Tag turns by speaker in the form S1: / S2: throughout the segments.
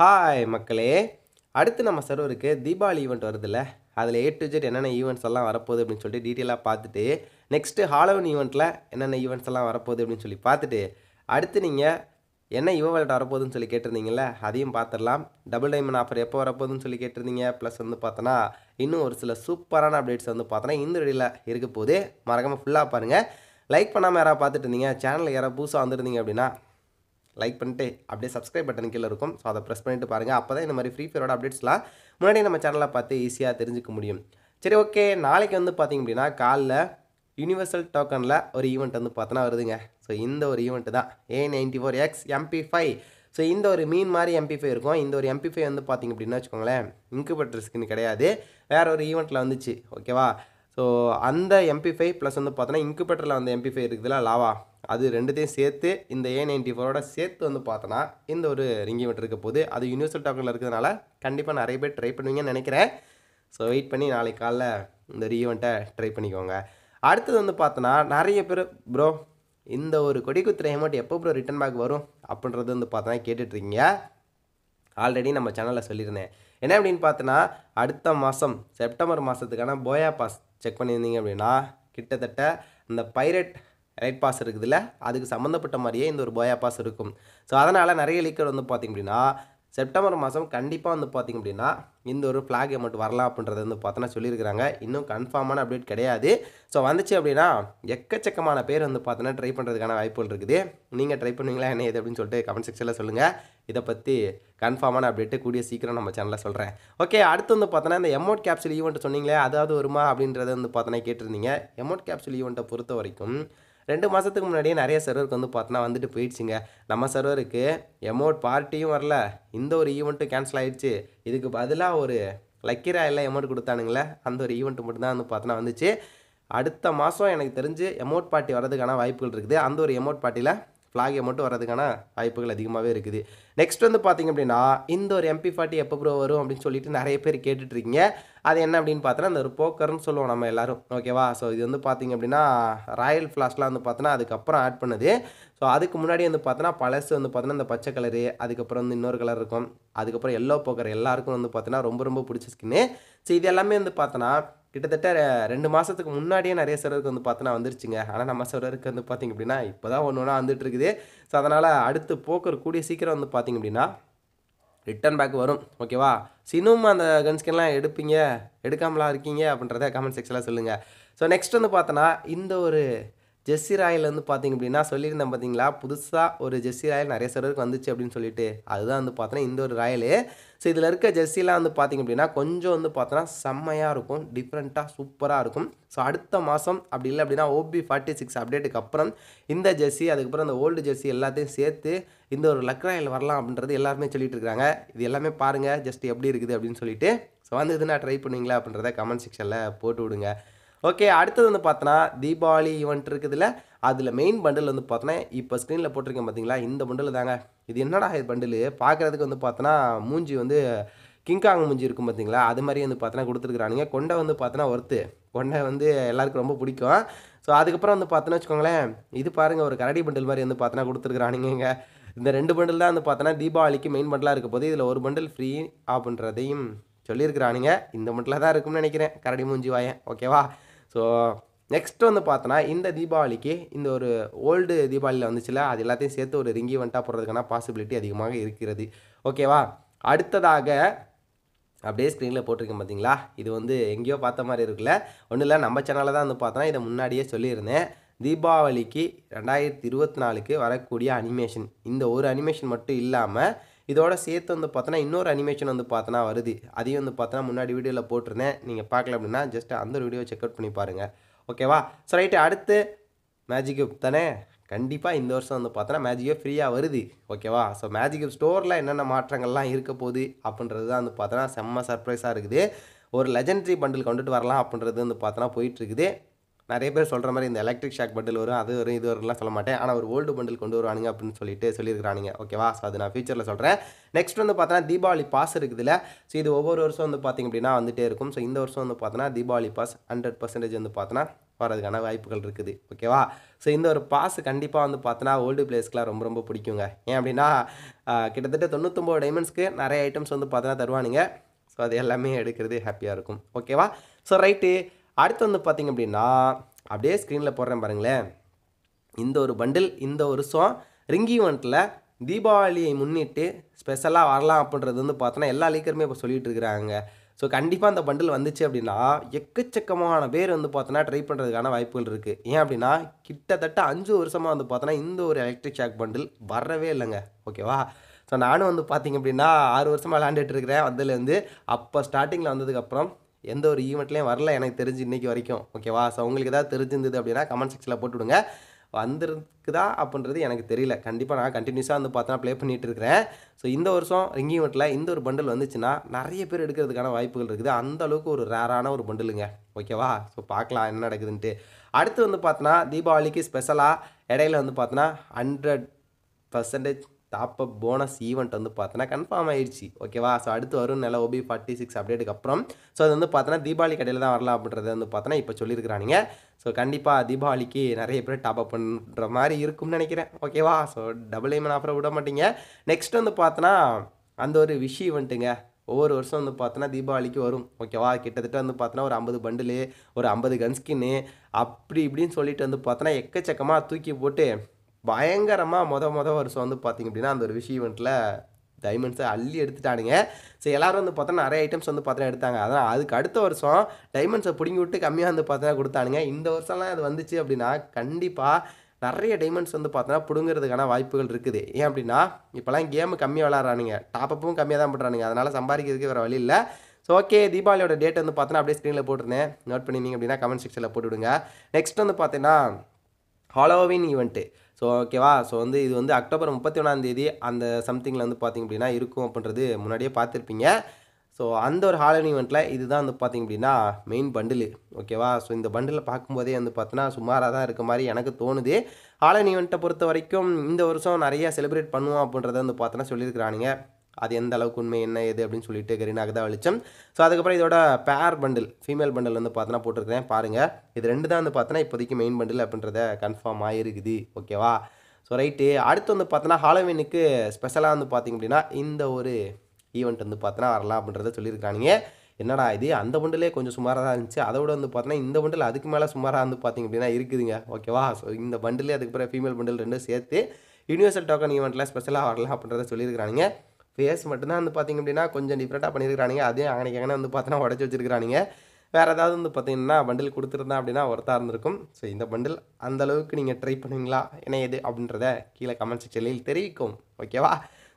S1: hi மக்களே அடுத்து நம்ம சர்வருக்கு தீபாவளி ஈவெண்ட் வருதுல்ல அதில் ஏ டு ஜெட் என்னென்ன ஈவெண்ட்ஸ் எல்லாம் வரப்போகுது அப்படின்னு சொல்லிட்டு டீட்டெயிலாக பார்த்துட்டு நெக்ஸ்ட்டு ஹாலோவின் ஈவெண்ட்டில் என்னென்ன ஈவெண்ட்ஸ் எல்லாம் வரப்போகுது அப்படின்னு சொல்லி பார்த்துட்டு அடுத்து நீங்கள் என்ன யுவ வேலட் வரப்போகுதுன்னு சொல்லி கேட்டிருந்தீங்கல்ல அதையும் பார்த்துடலாம் டபுள் டைமண்ட் ஆஃபர் எப்போ வரப்போகுதுன்னு சொல்லி கேட்டிருந்தீங்க ப்ளஸ் வந்து பார்த்தோன்னா இன்னும் ஒரு சில சூப்பரான அப்டேட்ஸ் வந்து பார்த்தோன்னா இந்த வெளியில் இருக்க போது மறக்காமல் ஃபுல்லாக பாருங்கள் லைக் பண்ணாமல் யாராவது பார்த்துட்டு இருந்தீங்க சேனலில் யாராவது புதுசாக வந்துருந்தீங்க அப்படின்னா லைக் பண்ணிட்டு அப்படியே சப்ஸ்கிரைப் பட்டன் கீழே இருக்கும் ஸோ அதை ப்ரெஸ் பண்ணிட்டு பாருங்கள் அப்போ தான் இந்த மாதிரி ஃப்ரீ ஃபயரோட அப்டேட்ஸ்லாம் முன்னாடி நம்ம சேனலை பார்த்து ஈஸியாக தெரிஞ்சுக்க முடியும் சரி ஓகே நாளைக்கு வந்து பார்த்திங்க அப்படின்னா காலைல யூனிவர்சல் டோக்கனில் ஒரு ஈவெண்ட் வந்து பார்த்தோன்னா வருதுங்க ஸோ இந்த ஒரு ஈவெண்ட்டு தான் A ninety four X MP five so இந்த ஒரு மீன் மாதிரி எம்பி ஃபைவ் இருக்கும் இந்த ஒரு எம்பி ஃபைவ் வந்து பார்த்திங்க அப்படின்னா வச்சுக்கோங்களேன் இன்குபேட்டர் ஸ்கின் கிடையாது வேறு ஒரு ஈவெண்ட்டில் வந்துச்சு ஓகேவா ஸோ அந்த எம்பி ஃபைவ் ப்ளஸ் வந்து பார்த்தோன்னா இன்குபேட்டரில் அந்த எம்பி ஃபைவ் இருக்குதுல லாவா அது ரெண்டுத்தையும் சேர்த்து இந்த ஏ நைன்டி ஃபோரோட சேர்த்து வந்து பார்த்தோன்னா இந்த ஒரு மட்டும் இருக்க போது அது யூனிவர்சல் டாக்கில் இருக்கிறதுனால கண்டிப்பாக நிறைய பேர் ட்ரை பண்ணுவீங்கன்னு நினைக்கிறேன் ஸோ வெயிட் பண்ணி நாளைக்கு காலைல இந்த ரீவெண்ட்டை ட்ரை பண்ணிக்கோங்க அடுத்தது வந்து பார்த்தோன்னா நிறைய பேர் ப்ரோ இந்த ஒரு கொடி குத்துற அமௌண்ட் எப்போ ப்ரோ ரிட்டன் பேக் வரும் அப்படின்றது வந்து பார்த்தோன்னா கேட்டுட்ருக்கீங்க ஆல்ரெடி நம்ம சேனலில் சொல்லியிருந்தேன் என்ன அப்படின்னு பார்த்தோன்னா அடுத்த மாதம் செப்டம்பர் மாதத்துக்கான போயா பாஸ் செக் பண்ணியிருந்தீங்க அப்படின்னா கிட்டத்தட்ட இந்த பைரட் ரைட் பாஸ் இருக்குதுல்ல அதுக்கு சம்மந்தப்பட்ட மாதிரியே இந்த ஒரு போயா பாஸ் இருக்கும் ஸோ அதனால் நிறைய லீக்கர் வந்து பார்த்திங்க அப்படின்னா செப்டம்பர் மாதம் கண்டிப்பாக வந்து பார்த்திங்க அப்படின்னா இந்த ஒரு ஃப்ளாக் அமௌண்ட் வரலாம் அப்படின்றது வந்து பார்த்தோன்னா சொல்லியிருக்கிறாங்க இன்னும் கன்ஃபார்மான அப்டேட் கிடையாது ஸோ வந்துச்சு அப்படின்னா எக்கச்சக்கமான பேர் வந்து பார்த்தோன்னா ட்ரை பண்ணுறதுக்கான வாய்ப்புகள் இருக்குது நீங்கள் ட்ரை பண்ணுவீங்களா என்ன இது அப்படின்னு சொல்லிட்டு கமெண்ட் செக்ஷனில் சொல்லுங்கள் இதை பற்றி கன்ஃபார்மான அப்டேட்டு கூடிய சீக்கிரம் நம்ம சேனலில் சொல்கிறேன் ஓகே அடுத்து வந்து பார்த்தோன்னா இந்த எமௌண்ட் கேப்சூல் ஈவெண்ட்டு சொன்னீங்களே அதாவது வருமா அப்படின்றத வந்து பார்த்தோன்னா கேட்டிருந்தீங்க எமௌண்ட் கேப்சூல் ஈவெண்ட்டை பொறுத்த வரைக்கும் ரெண்டு மாதத்துக்கு முன்னாடியே நிறைய சர்வருக்கு வந்து பார்த்தோன்னா வந்துட்டு போயிடுச்சுங்க நம்ம சர்வருக்கு எமௌண்ட் பார்ட்டியும் வரல இந்த ஒரு ஈவெண்ட்டும் கேன்சல் ஆகிடுச்சு இதுக்கு பதிலாக ஒரு லக்கிரா எல்லாம் எமௌண்ட் கொடுத்தானுங்களே அந்த ஒரு ஈவெண்ட் மட்டும்தான் வந்து பார்த்தோன்னா வந்துச்சு அடுத்த மாதம் எனக்கு தெரிஞ்சு எமௌண்ட் பார்ட்டி வரதுக்கான வாய்ப்புகள் இருக்குது அந்த ஒரு எமௌண்ட் பார்ட்டியில் ஃப்ளாகே மட்டும் வரதுக்கான வாய்ப்புகள் அதிகமாகவே இருக்குது நெக்ஸ்ட் வந்து பார்த்திங்க அப்படின்னா இந்த ஒரு எம்பி ஃபார்ட்டி எப்போ ப்ரோ வரும் அப்படின்னு சொல்லிட்டு நிறைய பேர் கேட்டுட்ருக்கீங்க அது என்ன அப்படின்னு பார்த்தோன்னா அந்த ஒரு போக்கர்னு சொல்லுவோம் நம்ம எல்லோரும் ஓகேவா ஸோ இது வந்து பார்த்திங்க அப்படின்னா ராயல் ஃப்ளாஷ்லாம் வந்து பார்த்தோன்னா அதுக்கப்புறம் ஆட் பண்ணுது ஸோ அதுக்கு முன்னாடி வந்து பார்த்தோன்னா பழசு வந்து பார்த்தோன்னா இந்த பச்சை கலரு அதுக்கப்புறம் வந்து இன்னொரு கலர் இருக்கும் அதுக்கப்புறம் எல்லோ போக்கர் எல்லாருக்கும் வந்து பார்த்தோன்னா ரொம்ப ரொம்ப பிடிச்ச ஸ்கின்னு ஸோ இது எல்லாமே வந்து பார்த்தோன்னா கிட்டத்தட்ட ரெண்டு மாதத்துக்கு முன்னாடியே நிறைய சர்வருக்கு வந்து பார்த்தோன்னா வந்துருச்சுங்க ஆனால் நம்ம சர்வருக்கு வந்து பார்த்திங்க அப்படின்னா இப்போ தான் ஒன்று ஒன்றா வந்துட்டு இருக்குது ஸோ அதனால் அடுத்து போக்குற கூடிய சீக்கிரம் வந்து பார்த்திங்க அப்படின்னா ரிட்டர்ன் பேக் வரும் ஓகேவா சினும் அந்த கன்ஸ்கின்லாம் எடுப்பீங்க எடுக்காமலாம் இருக்கீங்க அப்படின்றத கமெண்ட் செக்ஷனில் சொல்லுங்கள் ஸோ நெக்ஸ்ட் வந்து பார்த்தோன்னா இந்த ஒரு ஜெஸ்ஸி ராயல் வந்து பார்த்திங்க அப்படின்னா சொல்லியிருந்தேன் பார்த்தீங்களா புதுசாக ஒரு ஜெஸ்ஸி ராயல் நிறைய சர்வருக்கு வந்துச்சு அப்படின்னு சொல்லிட்டு அதுதான் வந்து பார்த்தோன்னா இந்த ஒரு ராயலு ஸோ இதில் இருக்க ஜெர்சிலாம் வந்து பார்த்திங்க அப்படின்னா கொஞ்சம் வந்து பார்த்தோன்னா செம்மையாக இருக்கும் டிஃப்ரெண்ட்டாக சூப்பராக இருக்கும் ஸோ அடுத்த மாதம் அப்படி இல்லை அப்படின்னா ஓபி ஃபார்ட்டி சிக்ஸ் அப்டேட்டுக்கு அப்புறம் இந்த ஜெர்சி அதுக்கப்புறம் இந்த ஓல்டு ஜெர்சி எல்லாத்தையும் சேர்த்து இந்த ஒரு ராயல் வரலாம் அப்படின்றது எல்லாருமே சொல்லிட்டு இருக்கிறாங்க இது எல்லாமே பாருங்கள் ஜஸ்ட் எப்படி இருக்குது அப்படின்னு சொல்லிட்டு ஸோ வந்து இதுனா ட்ரை பண்ணுவீங்களா அப்படின்றத கமெண்ட் செக்ஷனில் போட்டு விடுங்க ஓகே அடுத்தது வந்து பார்த்தோன்னா தீபாவளி ஈவெண்ட் இருக்குதுல்ல அதில் மெயின் பண்டில் வந்து பார்த்தோன்னா இப்போ ஸ்க்ரீனில் போட்டிருக்கேன் பார்த்தீங்களா இந்த பண்டில் தாங்க இது என்னடா இது பண்டில் பார்க்குறதுக்கு வந்து பார்த்தோன்னா மூஞ்சி வந்து கிங்காங் மூஞ்சி இருக்கும் பார்த்தீங்களா அது மாதிரி வந்து பார்த்தோன்னா கொடுத்துருக்குறானுங்க கொண்டை வந்து பார்த்தோன்னா ஒர்த்து கொண்டை வந்து எல்லாருக்கும் ரொம்ப பிடிக்கும் ஸோ அதுக்கப்புறம் வந்து பார்த்தோன்னா வச்சுக்கோங்களேன் இது பாருங்கள் ஒரு கரடி பண்டில் மாதிரி வந்து பார்த்தோன்னா கொடுத்துருக்குறானுங்க இந்த ரெண்டு பண்டில் தான் வந்து பார்த்தோன்னா தீபாவளிக்கு மெயின் பண்டிலாக இருக்க போது இதில் ஒரு பண்டில் ஃப்ரீ அப்படின்றதையும் சொல்லியிருக்கிறானுங்க இந்த மட்டும் தான் இருக்கும்னு நினைக்கிறேன் கரடி மூஞ்சி வாயன் ஓகேவா ஸோ நெக்ஸ்ட் வந்து பார்த்தோன்னா இந்த தீபாவளிக்கு இந்த ஒரு ஓல்டு தீபாவளியில் வந்துச்சுல அது எல்லாத்தையும் சேர்த்து ஒரு ரிங்கி வண்ட்டாக போடுறதுக்கான பாசிபிலிட்டி அதிகமாக இருக்கிறது ஓகேவா அடுத்ததாக அப்படியே ஸ்க்ரீனில் போட்டிருக்கேன் பார்த்தீங்களா இது வந்து எங்கேயோ பார்த்த மாதிரி இருக்குல்ல ஒன்றும் இல்லை நம்ம சேனலில் தான் வந்து பார்த்தோன்னா இதை முன்னாடியே சொல்லியிருந்தேன் தீபாவளிக்கு ரெண்டாயிரத்தி இருபத்தி நாலுக்கு வரக்கூடிய அனிமேஷன் இந்த ஒரு அனிமேஷன் மட்டும் இல்லாமல் இதோட சேர்த்து வந்து பார்த்தோன்னா இன்னொரு அனிமேஷன் வந்து பார்த்தோன்னா வருது அதையும் வந்து பார்த்தோன்னா முன்னாடி வீடியோவில் போட்டிருந்தேன் நீங்கள் பார்க்கல அப்படின்னா ஜஸ்ட் அந்த வீடியோ செக் அவுட் பண்ணி பாருங்கள் ஓகேவா ஸோ ரைட்டு அடுத்து மேஜிக் தானே கண்டிப்பாக இந்த வருஷம் வந்து பார்த்தோன்னா மேஜிக்கோ ஃப்ரீயாக வருது ஓகேவா ஸோ மேஜிக் ஸ்டோரில் என்னென்ன மாற்றங்கள்லாம் இருக்க போகுது அப்படின்றது தான் வந்து பார்த்தோன்னா செம்ம சர்ப்ரைஸாக இருக்குது ஒரு லெஜண்டரி பண்டில் கொண்டுட்டு வரலாம் அப்படின்றது வந்து பார்த்தோன்னா போயிட்டுருக்குது நிறைய பேர் சொல்கிற மாதிரி இந்த எலக்ட்ரிக் ஷாக் பண்டில் வரும் அது வரும் இது வரும்லாம் சொல்ல மாட்டேன் ஆனால் ஒரு ஓல்டு பண்டில் கொண்டு வருவானுங்க அப்படின்னு சொல்லிட்டு சொல்லியிருக்கிறானுங்க ஓகேவா ஸோ அது நான் ஃபியூச்சரில் சொல்கிறேன் நெக்ஸ்ட் வந்து பார்த்தோன்னா தீபாவளி பாஸ் இருக்குதுல்ல ஸோ இது ஒவ்வொரு வருஷம் வந்து பார்த்திங்க அப்படின்னா வந்துட்டே இருக்கும் ஸோ இந்த வருஷம் வந்து பார்த்தோன்னா தீபாவளி பாஸ் ஹண்ட்ரட் பர்சன்டேஜ் வந்து பார்த்தோன்னா வரதுக்கான வாய்ப்புகள் இருக்குது ஓகேவா ஸோ இந்த ஒரு பாஸ் கண்டிப்பாக வந்து பார்த்தோன்னா ஓல்டு பிளேஸ்க்கெலாம் ரொம்ப ரொம்ப பிடிக்குங்க ஏன் அப்படின்னா கிட்டத்தட்ட தொண்ணூத்தொம்பது டைமண்ட்ஸ்க்கு நிறைய ஐட்டம்ஸ் வந்து பார்த்தோன்னா தருவானுங்க ஸோ அது எல்லாமே எடுக்கிறது ஹாப்பியாக இருக்கும் ஓகேவா ஸோ ரைட்டு அடுத்து வந்து பார்த்திங்க அப்படின்னா அப்படியே ஸ்க்ரீனில் போடுறேன் பாருங்களேன் இந்த ஒரு பண்டில் இந்த ஒரு சோம் ரிங்கி ஒன்ட்டில் தீபாவளியை முன்னிட்டு ஸ்பெஷலாக வரலாம் அப்படின்றது வந்து பார்த்தோன்னா எல்லா லீக்கருமே இப்போ சொல்லிகிட்டு இருக்கிறாங்க ஸோ கண்டிப்பாக அந்த பண்டில் வந்துச்சு அப்படின்னா எக்கச்சக்கமான பேர் வந்து பார்த்தோன்னா ட்ரை பண்ணுறதுக்கான வாய்ப்புகள் இருக்குது ஏன் அப்படின்னா கிட்டத்தட்ட அஞ்சு வருஷமாக வந்து பார்த்தோன்னா இந்த ஒரு எலக்ட்ரிக் ஷாக் பண்டில் வரவே இல்லைங்க ஓகேவா ஸோ நானும் வந்து பார்த்திங்க அப்படின்னா ஆறு வருஷமாக விளாண்டுட்டு இருக்கிறேன் அதுலேருந்து அப்போ ஸ்டார்டிங்கில் வந்ததுக்கப்புறம் எந்த ஒரு ஈவெண்ட்லேயும் வரல எனக்கு தெரிஞ்சு இன்றைக்கி வரைக்கும் ஓகேவா ஸோ உங்களுக்கு ஏதாவது தெரிஞ்சிருந்தது அப்படின்னா கமெண்ட் செக்ஷனில் போட்டுவிடுங்க வந்திருக்குதா அப்படின்றது எனக்கு தெரியல கண்டிப்பாக நான் கண்டினியூஸாக வந்து பார்த்தா ப்ளே பண்ணிகிட்டு இருக்கிறேன் ஸோ இந்த வருஷம் ரிங் ஈவெண்ட்டில் இந்த ஒரு பண்டில் வந்துச்சுன்னா நிறைய பேர் எடுக்கிறதுக்கான வாய்ப்புகள் இருக்குது அந்த அளவுக்கு ஒரு ரேரான ஒரு பண்டிலுங்க ஓகேவா ஸோ பார்க்கலாம் என்ன நடக்குதுன்ட்டு அடுத்து வந்து பார்த்தோன்னா தீபாவளிக்கு ஸ்பெஷலாக இடையில வந்து பார்த்தோன்னா hundred percentage top up bonus event வந்து பார்த்தோன்னா கன்ஃபார்ம் ஆயிடுச்சு ஓகேவா ஸோ அடுத்து வரும் நில ஓபி ஃபார்ட்டி சிக்ஸ் அப்டேட்டுக்கு அப்புறம் ஸோ அது வந்து பார்த்தோன்னா தீபாவளி கடையில் தான் வரலாம் அப்படின்றது வந்து பார்த்தோன்னா இப்போ சொல்லியிருக்கிறானுங்க ஸோ கண்டிப்பாக தீபாவளிக்கு நிறைய பேர் டாப் அப் பண்ணுற மாதிரி இருக்கும்னு நினைக்கிறேன் ஓகேவா ஸோ டபுள் ஐமன் ஆஃபரை விட மாட்டீங்க நெக்ஸ்ட் வந்து பார்த்தோன்னா அந்த ஒரு விஷயம் ஈவெண்ட்டுங்க ஒவ்வொரு வருஷம் வந்து பார்த்தோன்னா தீபாவளிக்கு வரும் ஓகேவா கிட்டத்தட்ட வந்து பார்த்தோன்னா ஒரு ஐம்பது பண்டிலு ஒரு ஐம்பது கன்ஸ்கின்னு அப்படி இப்படின்னு சொல்லிட்டு வந்து பார்த்தோன்னா எக்கச்சக்கமாக தூக்கி போட்டு பயங்கரமாக மொத மொதல் வருஷம் வந்து பார்த்திங்க அப்படின்னா அந்த ஒரு விஷ் ஈவெண்ட்டில் டைமண்ட்ஸை அள்ளி எடுத்துட்டானுங்க ஸோ எல்லோரும் வந்து பார்த்தோன்னா நிறைய ஐட்டம்ஸ் வந்து பார்த்தோன்னா எடுத்தாங்க அதான் அதுக்கு அடுத்த வருஷம் டைமண்ட்ஸை பிடிங்கி விட்டு கம்மியாக வந்து பார்த்தோன்னா கொடுத்தானுங்க இந்த வருஷம்லாம் அது வந்துச்சு அப்படின்னா கண்டிப்பாக நிறைய டைமண்ட்ஸ் வந்து பார்த்தோன்னா பிடுங்கிறதுக்கான வாய்ப்புகள் இருக்குது ஏன் அப்படின்னா இப்போலாம் கேமு கம்மியாக விளாட்றானுங்க டாப்பப்பும் கம்மியாக தான் பண்ணுறானுங்க அதனால் சம்பாதிக்கிறதுக்கு வேறு வழி இல்லை ஸோ ஓகே தீபாவளியோட டேட் வந்து பார்த்தோன்னா அப்படியே ஸ்க்ரீனில் போட்டுருந்தேன் நோட் பண்ணியிருந்தீங்க அப்படின்னா கமெண்ட் செக்ஷனில் போட்டுவிடுங்க நெக்ஸ்ட் வந்து பார்த்தீங்கன்னா ஹாலோவின் ஈவெண்ட்டு ஸோ ஓகேவா ஸோ வந்து இது வந்து அக்டோபர் முப்பத்தி ஒன்றாந்தேதி அந்த சம்திங்கில் வந்து பார்த்திங்க அப்படின்னா இருக்கும் அப்படின்றது முன்னாடியே பார்த்துருப்பீங்க ஸோ அந்த ஒரு ஹாலன் ஈவெண்ட்டில் இதுதான் வந்து பார்த்திங்க அப்படின்னா மெயின் பண்டில் ஓகேவா ஸோ இந்த பண்டில் பார்க்கும்போதே வந்து பார்த்தோன்னா சுமாராக தான் இருக்க மாதிரி எனக்கு தோணுது ஹாலன் ஈவெண்ட்டை பொறுத்த வரைக்கும் இந்த வருஷம் நிறையா செலிப்ரேட் பண்ணுவோம் அப்படின்றத வந்து பார்த்தோன்னா சொல்லியிருக்கிறானுங்க அது எந்த அளவுக்கு உண்மை என்ன எது அப்படின்னு சொல்லிட்டு கரீனாக தான் வெளிச்சம் ஸோ அதுக்கப்புறம் இதோட பேர் பண்டில் ஃபீமேல் பண்டில் வந்து பார்த்தோன்னா போட்டிருக்கேன் பாருங்கள் இது ரெண்டு தான் வந்து பார்த்தோன்னா இப்போதைக்கு மெயின் பண்டில் அப்படின்றத கன்ஃபார்ம் ஆகிருக்குது ஓகேவா ஸோ ரைட்டு அடுத்து வந்து பார்த்தோன்னா ஹாலோவீனுக்கு ஸ்பெஷலாக வந்து பார்த்திங்க அப்படின்னா இந்த ஒரு ஈவெண்ட் வந்து பார்த்தோன்னா வரலாம் அப்படின்றத சொல்லியிருக்கானுங்க என்னடா இது அந்த பண்டிலே கொஞ்சம் சுமாராக தான் இருந்துச்சு அதை விட வந்து பார்த்தோன்னா இந்த பண்டில் அதுக்கு மேலே சுமாராக வந்து பார்த்திங்க அப்படின்னா இருக்குதுங்க ஓகேவா ஸோ இந்த பண்டிலே அதுக்கப்புறம் ஃபீமேல் பண்டில் ரெண்டும் சேர்த்து யூனிவர்சல் டோக்கன் ஈவெண்ட்டில் ஸ்பெஷலாக வரலாம் அப்படின்றத சொல்லியிருக்கிறானுங்க ஃபேஸ் மட்டும்தான் வந்து பார்த்திங்க அப்படின்னா கொஞ்சம் டிஃப்ரெண்ட்டாக பண்ணியிருக்கிறானுங்க அதையும் அங்கே வந்து பார்த்தோன்னா உடச்சி வச்சிருக்கிறானுங்க வேறு ஏதாவது வந்து பார்த்திங்கன்னா பண்டில் கொடுத்துருந்தா அப்படின்னா ஒருத்தாக இருந்திருக்கும் ஸோ இந்த பண்டில் அந்தளவுக்கு நீங்கள் ட்ரை பண்ணுவீங்களா என்ன எது அப்படின்றத கீழே கமெண்ட் செக்ஷனில் தெரிவிக்கும் ஓகேவா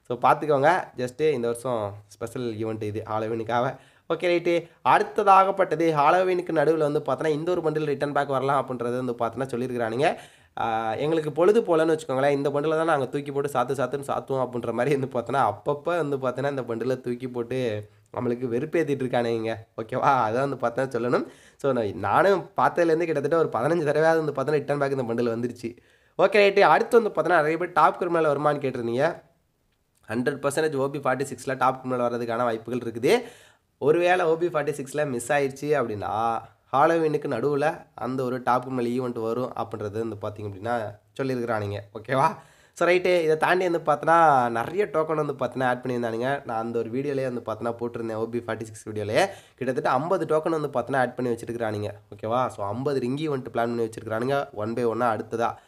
S1: ஸோ பார்த்துக்கோங்க ஜஸ்ட்டு இந்த வருஷம் ஸ்பெஷல் ஈவெண்ட் இது ஹாலோவினுக்காக ஓகே ரைட்டு அடுத்ததாகப்பட்டது ஹாலோவீனுக்கு நடுவில் வந்து பார்த்தோன்னா இந்த ஒரு பண்டில் ரிட்டன் பேக் வரலாம் அப்படின்றது வந்து பார்த்தோன்னா சொல்லியிருக்கிறானுங்க எங்களுக்கு பொழுது போலன்னு வச்சுக்கோங்களேன் இந்த பண்டில் தான் நாங்கள் தூக்கி போட்டு சாத்து சாத்துன்னு சாத்துவோம் அப்படின்ற மாதிரி வந்து பார்த்தோன்னா அப்பப்போ வந்து பார்த்தோன்னா இந்த பண்டில் தூக்கி போட்டு நம்மளுக்கு வெறுப்பேற்றிட்டு ஓகேவா அதான் வந்து பார்த்தா சொல்லணும் ஸோ நான் நானும் பார்த்ததுலேருந்து கிட்டத்தட்ட ஒரு பதினஞ்சு தடவையாவது வந்து பார்த்தோன்னா ரிட்டன் பேக் இந்த பண்டில் வந்துருச்சு ஓகே ரைட்டு அடுத்து வந்து பார்த்தோன்னா நிறைய பேர் டாப் கிரிமினல் வருமானு கேட்டிருந்தீங்க ஹண்ட்ரட் பர்சன்டேஜ் ஓபி ஃபார்ட்டி சிக்ஸில் டாப் கிரிமினல் வர்றதுக்கான வாய்ப்புகள் இருக்குது ஒருவேளை ஓபி ஃபார்ட்டி சிக்ஸில் மிஸ் ஆயிடுச்சு அப்படின்னா ஹாலோவினுக்கு நடுவில் அந்த ஒரு டாப்புக்கு மேலே ஈவெண்ட் வரும் அப்படின்றது வந்து பார்த்திங்க அப்படின்னா சொல்லியிருக்கிறானுங்க ஓகேவா ஸோ ரைட்டு இதை தாண்டி வந்து பார்த்தோன்னா நிறைய டோக்கன் வந்து பார்த்தீங்கன்னா ஆட் பண்ணியிருந்தானுங்க நான் அந்த ஒரு வீடியோலேயே வந்து பார்த்தோன்னா போட்டிருந்தேன் ஓபி ஃபார்ட்டி சிக்ஸ் வீடியோலேயே கிட்டத்தட்ட ஐம்பது டோக்கன் வந்து பார்த்தோன்னா ஆட் பண்ணி வச்சிருக்கிறானுங்க ஓகேவா ஸோ ஐம்பது ரிங்கி வந்துட்டு பிளான் பண்ணி வச்சிருக்கிறானுங்க ஒன் பை ஒன்னாக அடுத்ததாக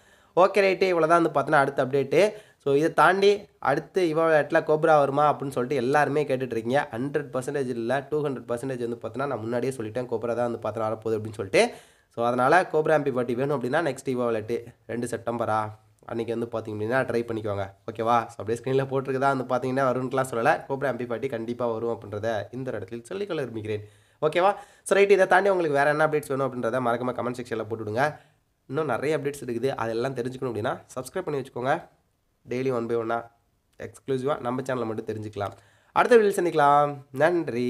S1: ஓகே ரைட்டு இவ்வளோ தான் வந்து பார்த்தோன்னா அடுத்த அப்டேட்டு ஸோ இதை தாண்டி அடுத்து இவ்வளோ இடத்துல கோப்ரா வருமா அப்படின்னு சொல்லிட்டு எல்லாருமே கேட்டுட்ருக்கீங்க ஹண்ட்ரட் பர்சன்டேஜ் இல்லை டூ ஹண்ட்ரட் பர்சன்டேஜ் வந்து பார்த்தோன்னா நான் முன்னாடியே சொல்லிட்டேன் கோப்ரா தான் வந்து பார்த்தோன்னா வரப்போகுது அப்படின்னு சொல்லிட்டு ஸோ அதனால் கோப்ரா ஆம்பி பாட்டி வேணும் அப்படின்னா நெக்ஸ்ட் இவ்வளோ விளையாட்டு ரெண்டு செப்டம்பரா அன்றைக்கி வந்து பார்த்திங்க அப்படின்னா ட்ரை பண்ணிக்கோங்க ஓகேவா ஸோ அப்படியே ஸ்க்ரீனில் போட்டிருக்குதா வந்து பார்த்தீங்கன்னா வரும்னுலாம் சொல்லலை கோப்ரா ஆம்பி பாட்டி கண்டிப்பாக வரும் அப்படின்றத இந்த இடத்தில் சொல்லிக்கொள்ள விரும்புகிறேன் ஓகேவா ஸோ ரைட் இதை தாண்டி உங்களுக்கு வேறு என்ன அப்டேட்ஸ் வேணும் அப்படின்றத மறக்காம கமெண்ட் செக்ஷனில் போட்டுவிடுங்க இன்னும் நிறைய அப்டேட்ஸ் இருக்குது அதெல்லாம் தெரிஞ்சுக்கணும் அப்படின்னா சப்ஸ்கிரைப் பண்ணி வச்சுக்கோங்க டெய்லி ஒன் பை ஒன்னாக எக்ஸ்க்ளூசிவாக நம்ம சேனலை மட்டும் தெரிஞ்சுக்கலாம் அடுத்த வீடியோ சந்திக்கலாம் நன்றி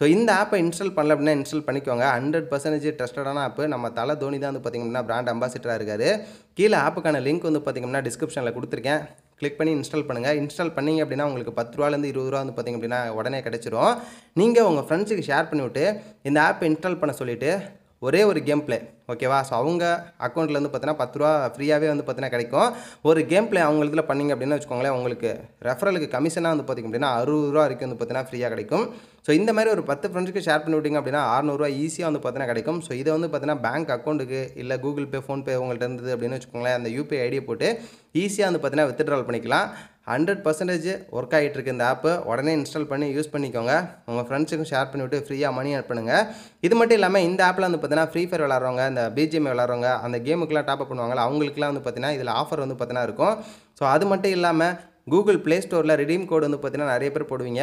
S1: ஸோ இந்த ஆப்பை இன்ஸ்டால் பண்ணல அப்படின்னா இன்ஸ்டால் பண்ணிக்கோங்க ஹண்ட்ரட் பர்சன்டேஜ் ட்ரஸ்டடான ஆப் நம்ம தலை தோனி தான் வந்து பார்த்திங்கன்னா பிராண்ட் அம்பாசிடராக இருக்கார் கீழே ஆப்புக்கான லிங்க் வந்து பார்த்திங்கன்னா டிஸ்கிரிப்ஷனில் கொடுத்துருக்கேன் கிளிக் பண்ணி இன்ஸ்டால் பண்ணுங்கள் இன்ஸ்டால் பண்ணிங்க அப்படின்னா உங்களுக்கு பத்து ரூபாலேருந்து இருபது ரூபா வந்து பார்த்திங்க அப்படின்னா உடனே கிடச்சிரும் நீங்கள் உங்கள் ஃப்ரெண்ட்ஸுக்கு ஷேர் பண்ணிவிட்டு இந்த ஆப்பை இன்ஸ்டால் பண்ண சொல்லிவிட்டு ஒரே ஒரு கேம் பிளே ஓகேவா ஸோ அவங்க அக்கௌண்ட்டில் வந்து பார்த்தீங்கன்னா பத்து ரூபா ஃப்ரீயாகவே வந்து பார்த்தீங்கன்னா கிடைக்கும் ஒரு கேம் பிளே அவங்க இதில் பண்ணிங்க அப்படின்னு வச்சுக்கோங்களேன் உங்களுக்கு ரெஃபரலுக்கு கமிஷனாக வந்து பார்த்திங்க அப்படின்னா அறுபது ரூபா வரைக்கும் வந்து பார்த்தீங்கன்னா ஃப்ரீயாக கிடைக்கும் ஸோ இந்த மாதிரி ஒரு பத்து ஃப்ரெண்ட்ஸ்க்கு ஷேர் பண்ணி விட்டிங்க அப்படின்னா அறநூறுவா ஈஸியாக வந்து பார்த்தீங்கன்னா கிடைக்கும் ஸோ இதை வந்து பார்த்தீங்கன்னா பேங்க் அக்கௌண்ட்டுக்கு இல்லை கூகுள் பே ஃபோன்பே உங்கள்கிட்ட இருந்தது அப்படின்னு வச்சுக்கோங்களேன் அந்த யூபிஐ ஐடியை போட்டு ஈஸியாக வந்து பார்த்தீங்கன்னா வித்ட்ரால் பண்ணிக்கலாம் ஹண்ட்ரட் பர்சன்டேஜ் ஒர்க் ஆகிட்டு இருக்கு இந்த ஆப்பு உடனே இன்ஸ்டால் பண்ணி யூஸ் பண்ணிக்கோங்க உங்கள் ஃப்ரெண்ட்ஸுக்கும் ஷேர் பண்ணிவிட்டு ஃப்ரீயாக மணி அனுப்புங்க இது மட்டும் இல்லாமல் இந்த ஆப்பில் வந்து பார்த்தீங்கன்னா ஃப்ரீ ஃபயர் விளாட்றவங்க இந்த பிஜிஎம் விளாட்றவங்க அந்த கேமுக்குலாம் டாப் அப் பண்ணுவாங்களா அவங்களுக்குலாம் வந்து பார்த்தீங்கன்னா இதில் ஆஃபர் வந்து பார்த்தீங்கன்னா இருக்கும் ஸோ அது மட்டும் இல்லாமல் கூகுள் ப்ளே ஸ்டோரில் ரிடீம் கோடு வந்து பார்த்தீங்கன்னா நிறைய பேர் போடுவீங்க